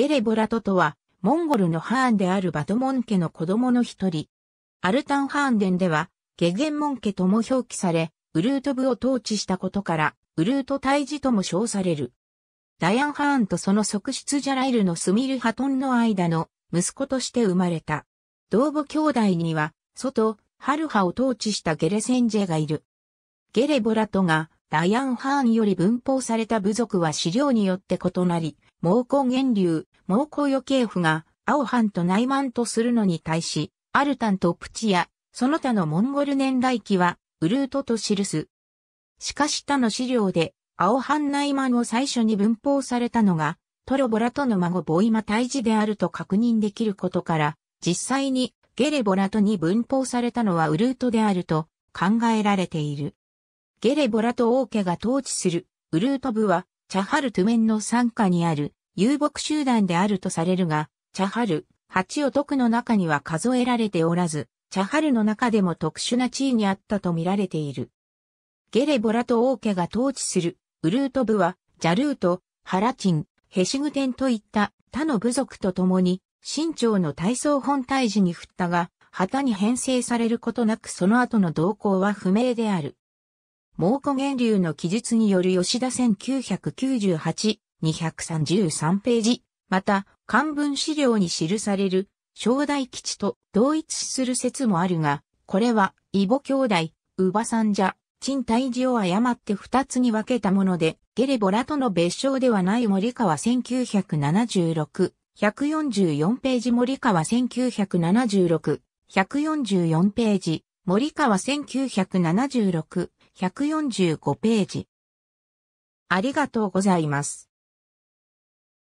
ゲレボラトとは、モンゴルのハーンであるバトモン家の子供の一人。アルタンハーンデンでは、ゲゲンモン家とも表記され、ウルート部を統治したことから、ウルート退治とも称される。ダヤンハーンとその側室ジャライルのスミルハトンの間の息子として生まれた。同母兄弟には、外、ハルハを統治したゲレセンジェがいる。ゲレボラトが、ダヤンハーンより分法された部族は資料によって異なり、猛攻源流、猛攻予計府が、アオハンと内満とするのに対し、アルタンとプチや、その他のモンゴル年代記は、ウルートと記す。しかし他の資料で、アオハン内満を最初に分法されたのが、トロボラとの孫ボイマ大治であると確認できることから、実際にゲレボラとに分法されたのはウルートであると考えられている。ゲレボラと王家が統治するウルート部は、チャハルトゥメンの傘下にある遊牧集団であるとされるが、チャハル、八を徳の中には数えられておらず、チャハルの中でも特殊な地位にあったと見られている。ゲレボラと王家が統治する、ウルート部は、ジャルート、ハラチン、ヘシグテンといった他の部族と共に、新朝の体操本体時に振ったが、旗に編成されることなくその後の動向は不明である。猛古源流の記述による吉田1998 233ページ、また、漢文資料に記される、正代基地と同一する説もあるが、これは、異母兄弟、乳母さんじゃ、賃貸治を誤って二つに分けたもので、ゲレボラとの別称ではない森川1976、144ページ森川1976、144ページ、森川1976、145ページ。ありがとうございます。